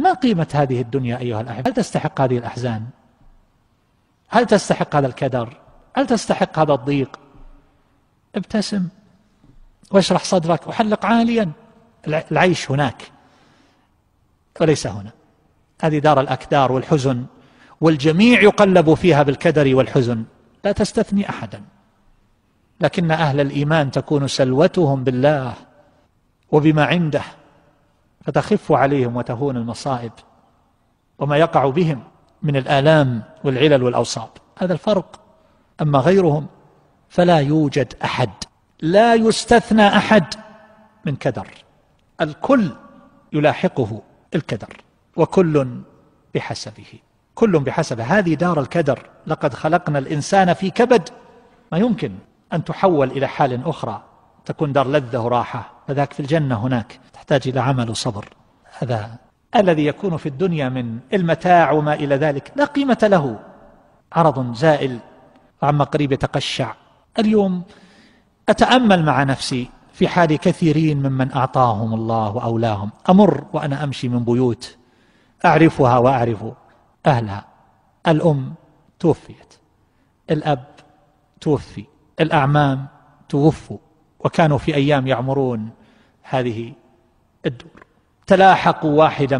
ما قيمة هذه الدنيا أيها الأحبة هل تستحق هذه الأحزان هل تستحق هذا الكدر هل تستحق هذا الضيق ابتسم واشرح صدرك وحلق عاليا العيش هناك وليس هنا هذه دار الأكدار والحزن والجميع يقلب فيها بالكدر والحزن لا تستثني أحدا لكن أهل الإيمان تكون سلوتهم بالله وبما عنده فتخف عليهم وتهون المصائب وما يقع بهم من الآلام والعلل والأوصاب هذا الفرق أما غيرهم فلا يوجد أحد لا يستثنى أحد من كدر الكل يلاحقه الكدر وكل بحسبه كل بحسبه هذه دار الكدر لقد خلقنا الإنسان في كبد ما يمكن أن تحول إلى حال أخرى تكون دار لذة وراحة فذاك في الجنة هناك يحتاج إلى عمل وصبر هذا الذي يكون في الدنيا من المتاع وما إلى ذلك لا قيمة له عرض زائل وعما قريب يتقشع اليوم أتأمل مع نفسي في حال كثيرين ممن أعطاهم الله وأولاهم أمر وأنا أمشي من بيوت أعرفها وأعرف أهلها الأم توفيت الأب توفي الأعمام توفوا وكانوا في أيام يعمرون هذه الدور تلاحقوا واحدا